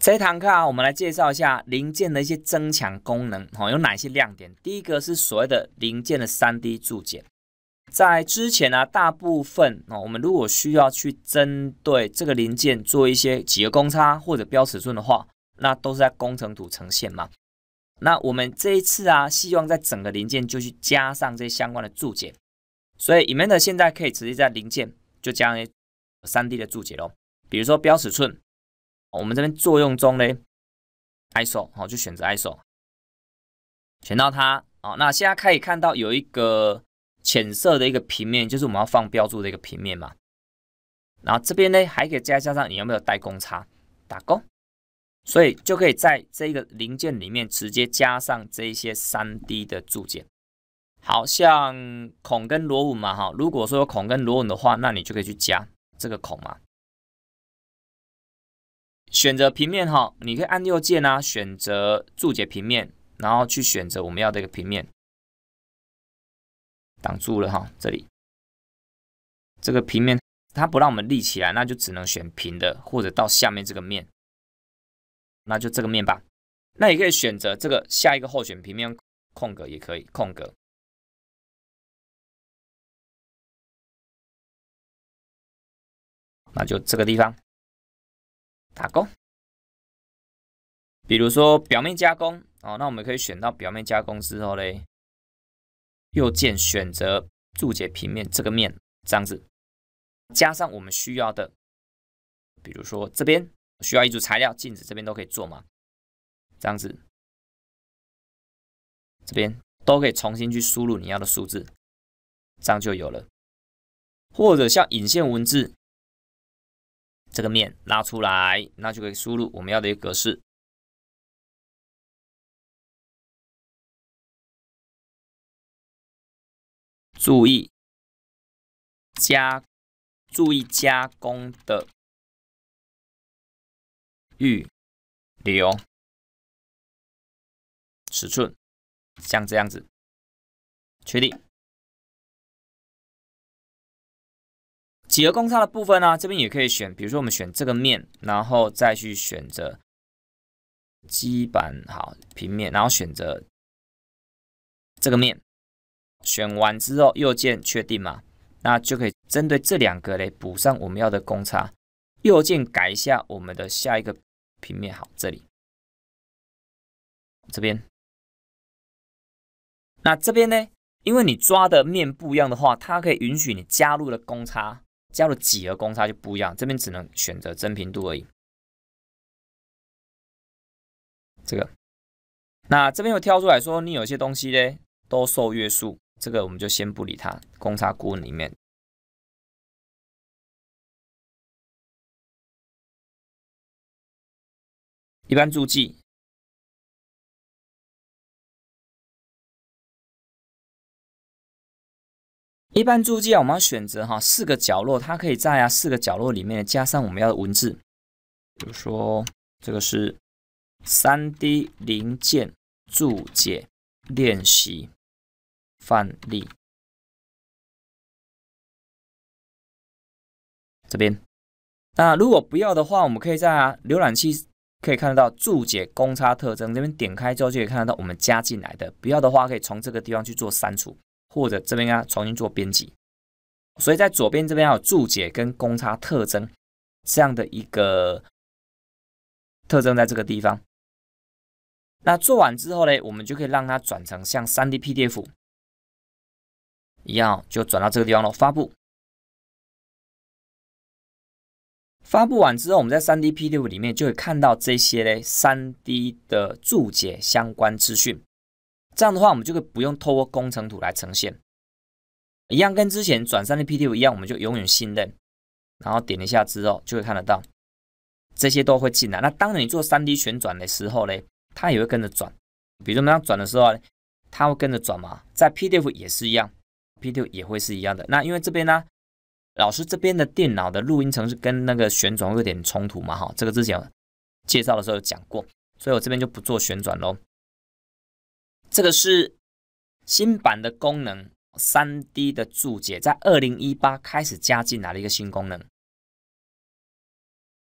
这一堂课啊，我们来介绍一下零件的一些增强功能哦，有哪些亮点？第一个是所谓的零件的 3D 注解。在之前呢，大部分啊，我们如果需要去针对这个零件做一些几个公差或者标尺寸的话，那都是在工程图呈现嘛。那我们这一次啊，希望在整个零件就去加上这些相关的注解。所以 i m e n 的现在可以直接在零件就加些 3D 的注解喽，比如说标尺寸。我们这边作用中呢，ISO 好就选择 ISO，选到它啊。那现在可以看到有一个浅色的一个平面，就是我们要放标注的一个平面嘛。然后这边呢还可以再加上你有没有带公差，打勾。所以就可以在这个零件里面直接加上这些 3D 的注解，好像孔跟螺纹嘛哈。如果说有孔跟螺纹的话，那你就可以去加这个孔嘛。选择平面哈，你可以按右键啊，选择注解平面，然后去选择我们要的一个平面。挡住了哈，这里这个平面它不让我们立起来，那就只能选平的，或者到下面这个面，那就这个面吧。那也可以选择这个下一个候选平面，空格也可以，空格，那就这个地方。打工，比如说表面加工哦，那我们可以选到表面加工之后嘞，右键选择注解平面这个面，这样子加上我们需要的，比如说这边需要一组材料，镜子这边都可以做嘛，这样子，这边都可以重新去输入你要的数字，这样就有了，或者像引线文字。这个面拉出来，那就可以输入我们要的一个格式。注意加，注意加工的预留尺寸，像这样子，确定。几何公差的部分呢？这边也可以选，比如说我们选这个面，然后再去选择基板好平面，然后选择这个面，选完之后右键确定嘛，那就可以针对这两个嘞补上我们要的公差。右键改一下我们的下一个平面好，这里这边，那这边呢？因为你抓的面不一样的话，它可以允许你加入了公差。加了几何公差就不一样，这边只能选择真平度而已。这个，那这边又挑出来说，你有些东西嘞，都受约束，这个我们就先不理它。公差顾问里面，一般注记。一般注记啊，我们要选择哈四个角落，它可以在啊四个角落里面加上我们要的文字。比如说这个是三 D 零件注解练习范例。这边，那如果不要的话，我们可以在啊浏览器可以看得到注解公差特征这边点开之后，就可以看得到我们加进来的。不要的话，可以从这个地方去做删除。或者这边啊，重新做编辑，所以在左边这边有注解跟公差特征这样的一个特征，在这个地方。那做完之后呢，我们就可以让它转成像三 D PDF 一样，就转到这个地方了。发布，发布完之后，我们在三 D PDF 里面就会看到这些呢，三 D 的注解相关资讯。这样的话，我们就可以不用透过工程图来呈现，一样跟之前转三 D PDF 一样，我们就永远信任。然后点一下之后，就会看得到，这些都会进来。那当你做三 D 旋转的时候呢，它也会跟着转。比如说我们要转的时候，它会跟着转嘛？在 PDF 也是一样，PDF 也会是一样的。那因为这边呢，老师这边的电脑的录音程式跟那个旋转有点冲突嘛，哈，这个之前介绍的时候有讲过，所以我这边就不做旋转喽。这个是新版的功能，三 D 的注解，在二零一八开始加进来的一个新功能。